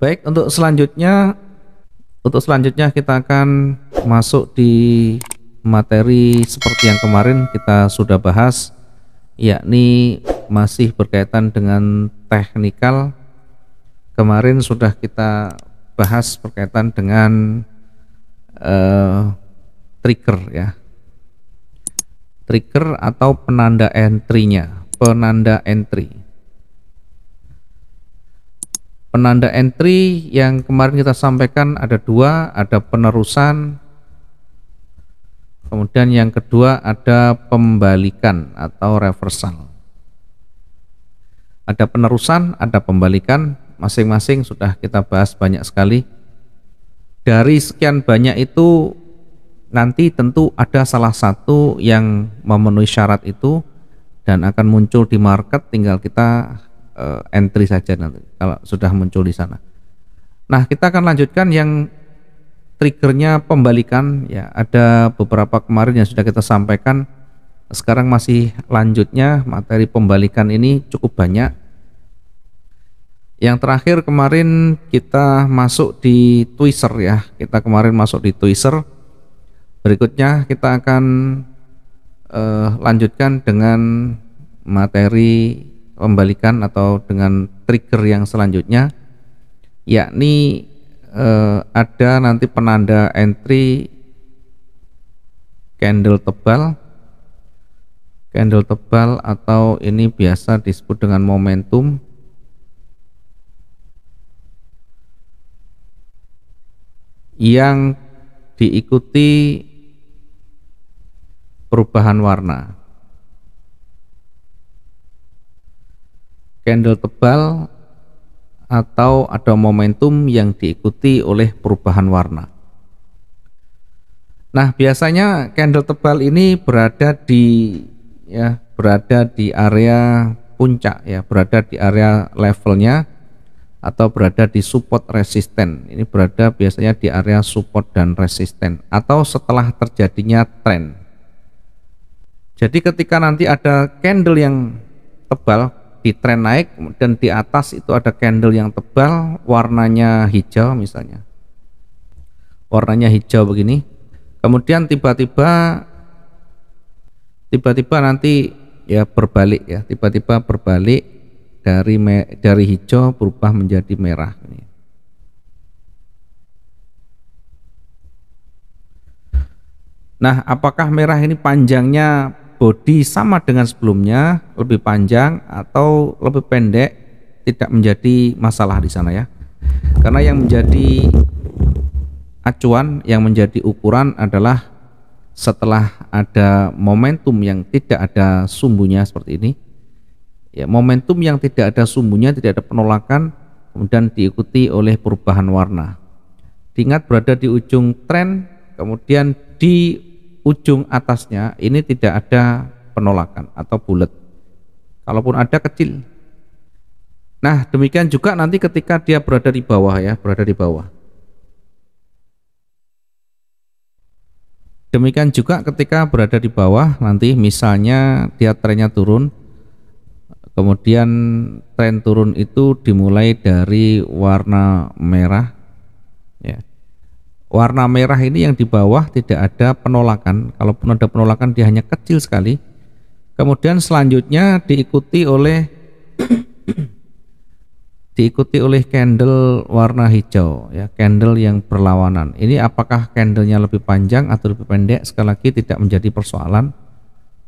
Baik, untuk selanjutnya untuk selanjutnya kita akan masuk di materi seperti yang kemarin kita sudah bahas yakni masih berkaitan dengan teknikal. Kemarin sudah kita bahas berkaitan dengan uh, trigger ya. Trigger atau penanda entry-nya, penanda entry penanda entry yang kemarin kita sampaikan ada dua, ada penerusan, kemudian yang kedua ada pembalikan atau reversal. Ada penerusan, ada pembalikan, masing-masing sudah kita bahas banyak sekali. Dari sekian banyak itu nanti tentu ada salah satu yang memenuhi syarat itu dan akan muncul di market tinggal kita uh, entry saja nanti kalau sudah muncul di sana. Nah, kita akan lanjutkan yang triggernya pembalikan ya. Ada beberapa kemarin yang sudah kita sampaikan. Sekarang masih lanjutnya materi pembalikan ini cukup banyak. Yang terakhir kemarin kita masuk di tweezer ya. Kita kemarin masuk di tweezer. Berikutnya kita akan uh, lanjutkan dengan materi pembalikan atau dengan trigger yang selanjutnya yakni eh, ada nanti penanda entry candle tebal candle tebal atau ini biasa disebut dengan momentum yang diikuti perubahan warna candle tebal atau ada momentum yang diikuti oleh perubahan warna. Nah, biasanya candle tebal ini berada di ya, berada di area puncak ya, berada di area levelnya atau berada di support resisten. Ini berada biasanya di area support dan resisten atau setelah terjadinya trend. Jadi ketika nanti ada candle yang tebal di tren naik dan di atas itu ada candle yang tebal warnanya hijau misalnya warnanya hijau begini kemudian tiba-tiba tiba-tiba nanti ya berbalik ya tiba-tiba berbalik dari me, dari hijau berubah menjadi merah ini Nah, apakah merah ini panjangnya Bodi sama dengan sebelumnya, lebih panjang atau lebih pendek tidak menjadi masalah di sana ya. Karena yang menjadi acuan, yang menjadi ukuran adalah setelah ada momentum yang tidak ada sumbunya seperti ini. Ya, momentum yang tidak ada sumbunya, tidak ada penolakan, kemudian diikuti oleh perubahan warna. Diingat berada di ujung tren, kemudian di ujung atasnya ini tidak ada penolakan atau bulat. Kalaupun ada kecil. Nah, demikian juga nanti ketika dia berada di bawah ya, berada di bawah. Demikian juga ketika berada di bawah nanti misalnya dia trennya turun kemudian tren turun itu dimulai dari warna merah warna merah ini yang di bawah tidak ada penolakan kalaupun ada penolakan dia hanya kecil sekali kemudian selanjutnya diikuti oleh diikuti oleh candle warna hijau ya candle yang berlawanan ini apakah candlenya lebih panjang atau lebih pendek sekali lagi tidak menjadi persoalan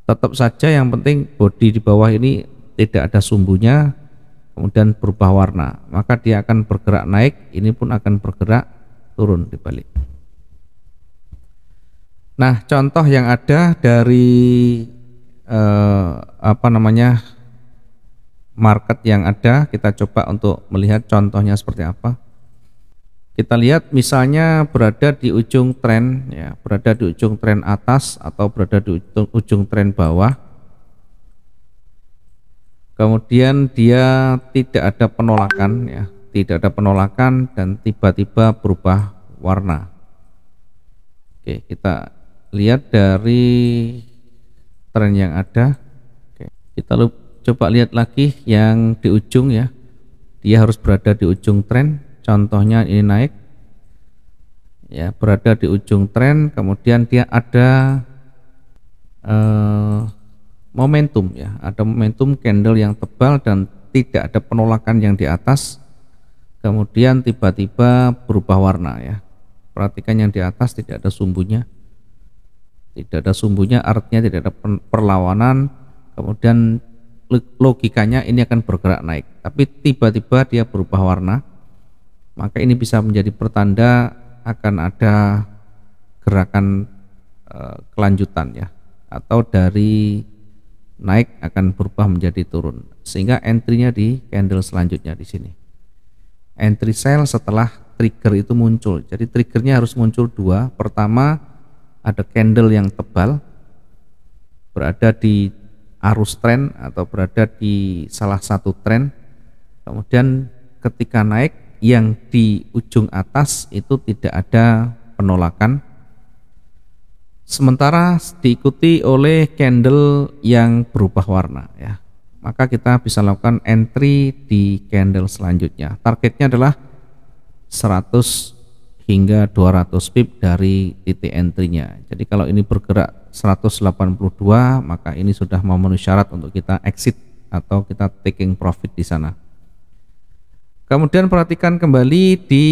tetap saja yang penting body di bawah ini tidak ada sumbunya kemudian berubah warna maka dia akan bergerak naik ini pun akan bergerak turun dibalik. Nah, contoh yang ada dari eh, apa namanya market yang ada, kita coba untuk melihat contohnya seperti apa. Kita lihat misalnya berada di ujung tren, ya, berada di ujung tren atas atau berada di ujung, ujung tren bawah. Kemudian dia tidak ada penolakan, ya, tidak ada penolakan dan tiba-tiba berubah warna. Oke, kita lihat dari tren yang ada. Oke, kita coba lihat lagi yang di ujung ya. Dia harus berada di ujung tren. Contohnya ini naik. Ya, berada di ujung tren, kemudian dia ada eh, momentum ya, ada momentum candle yang tebal dan tidak ada penolakan yang di atas kemudian tiba-tiba berubah warna ya perhatikan yang di atas tidak ada sumbunya tidak ada sumbunya artinya tidak ada perlawanan kemudian logikanya ini akan bergerak naik tapi tiba-tiba dia berubah warna maka ini bisa menjadi pertanda akan ada gerakan e, kelanjutan ya atau dari naik akan berubah menjadi turun sehingga entry-nya di candle selanjutnya di sini entry sell setelah trigger itu muncul. Jadi triggernya harus muncul dua. Pertama ada candle yang tebal berada di arus trend atau berada di salah satu trend Kemudian ketika naik yang di ujung atas itu tidak ada penolakan. Sementara diikuti oleh candle yang berubah warna ya maka kita bisa lakukan entry di candle selanjutnya. Targetnya adalah 100 hingga 200 pip dari titik entry-nya. Jadi kalau ini bergerak 182, maka ini sudah memenuhi syarat untuk kita exit atau kita taking profit di sana. Kemudian perhatikan kembali di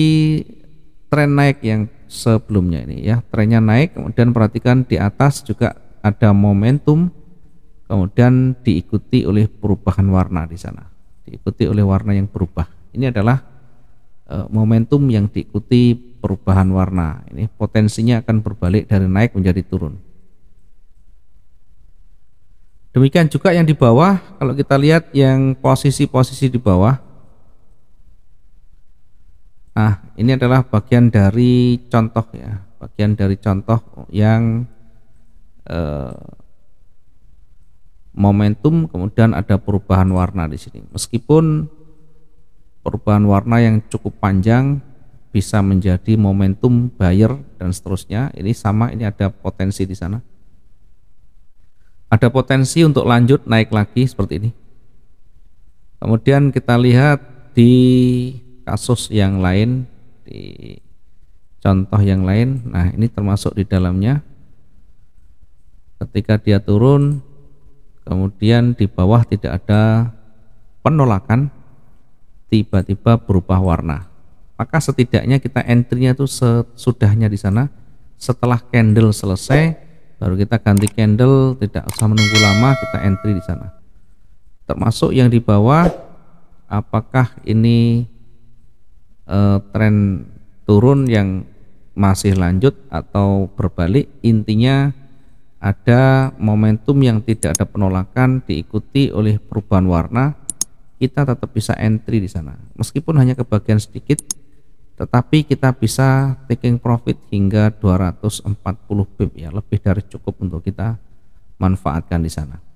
tren naik yang sebelumnya ini ya. Trennya naik, kemudian perhatikan di atas juga ada momentum kemudian diikuti oleh perubahan warna di sana diikuti oleh warna yang berubah ini adalah e, momentum yang diikuti perubahan warna ini potensinya akan berbalik dari naik menjadi turun demikian juga yang di bawah kalau kita lihat yang posisi-posisi di bawah nah ini adalah bagian dari contoh ya bagian dari contoh yang eh, momentum kemudian ada perubahan warna di sini meskipun perubahan warna yang cukup panjang bisa menjadi momentum buyer dan seterusnya ini sama ini ada potensi di sana ada potensi untuk lanjut naik lagi seperti ini kemudian kita lihat di kasus yang lain di contoh yang lain nah ini termasuk di dalamnya ketika dia turun kemudian di bawah tidak ada penolakan tiba-tiba berubah warna maka setidaknya kita nya itu sesudahnya di sana setelah candle selesai baru kita ganti candle tidak usah menunggu lama kita entry di sana termasuk yang di bawah apakah ini eh, tren turun yang masih lanjut atau berbalik intinya ada momentum yang tidak ada penolakan diikuti oleh perubahan warna kita tetap bisa entry di sana meskipun hanya kebagian sedikit tetapi kita bisa taking profit hingga 240 pip ya lebih dari cukup untuk kita manfaatkan di sana